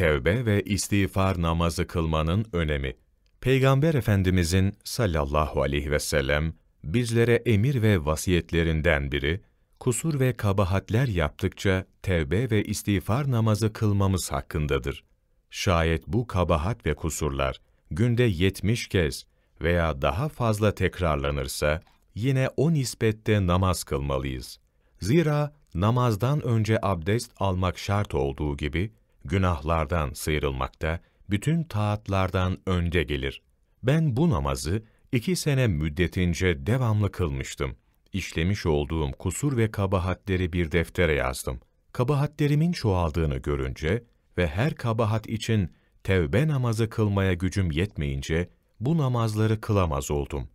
Tevbe ve istiğfar namazı kılmanın önemi. Peygamber Efendimizin sallallahu aleyhi ve sellem bizlere emir ve vasiyetlerinden biri, kusur ve kabahatler yaptıkça tevbe ve istiğfar namazı kılmamız hakkındadır. Şayet bu kabahat ve kusurlar günde yetmiş kez veya daha fazla tekrarlanırsa, yine o nispette namaz kılmalıyız. Zira namazdan önce abdest almak şart olduğu gibi, günahlardan sıyrılmakta, bütün taatlardan önde gelir. Ben bu namazı iki sene müddetince devamlı kılmıştım. İşlemiş olduğum kusur ve kabahatleri bir deftere yazdım. Kabahatlerimin çoğaldığını görünce ve her kabahat için tevbe namazı kılmaya gücüm yetmeyince bu namazları kılamaz oldum.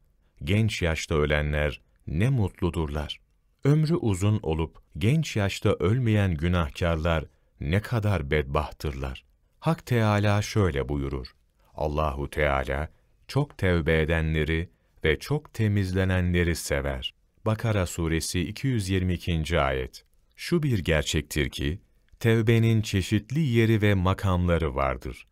Genç yaşta ölenler ne mutludurlar. Ömrü uzun olup genç yaşta ölmeyen günahkarlar ne kadar bedbahtırlar. Hak Teala şöyle buyurur. Allahu Teala çok tevbe edenleri ve çok temizlenenleri sever. Bakara suresi 222. ayet. Şu bir gerçektir ki tevbenin çeşitli yeri ve makamları vardır.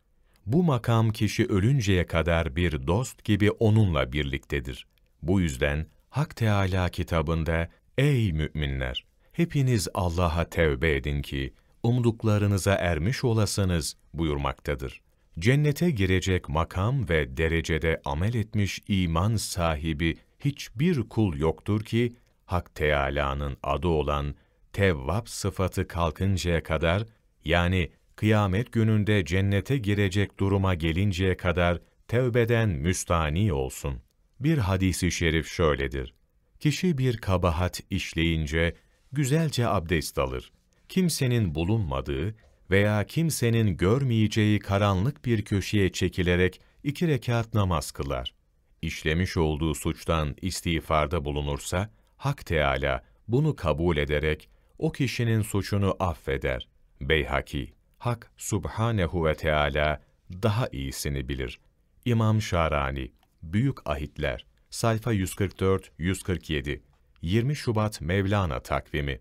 Bu makam kişi ölünceye kadar bir dost gibi onunla birliktedir. Bu yüzden Hak Teala kitabında ey müminler hepiniz Allah'a tevbe edin ki umduklarınıza ermiş olasınız buyurmaktadır. Cennete girecek makam ve derecede amel etmiş iman sahibi hiçbir kul yoktur ki, Hak Teâlâ'nın adı olan Tevvab sıfatı kalkıncaya kadar, yani kıyamet gününde cennete girecek duruma gelinceye kadar tevbeden müstani olsun. Bir hadisi şerif şöyledir. Kişi bir kabahat işleyince güzelce abdest alır kimsenin bulunmadığı veya kimsenin görmeyeceği karanlık bir köşeye çekilerek iki rekat namaz kılar. İşlemiş olduğu suçtan istiğfarda bulunursa, Hak Teala bunu kabul ederek o kişinin suçunu affeder. Beyhaki, Hak Subhanehu ve Teala daha iyisini bilir. İmam Şarani, Büyük Ahitler, sayfa 144-147, 20 Şubat Mevlana takvimi.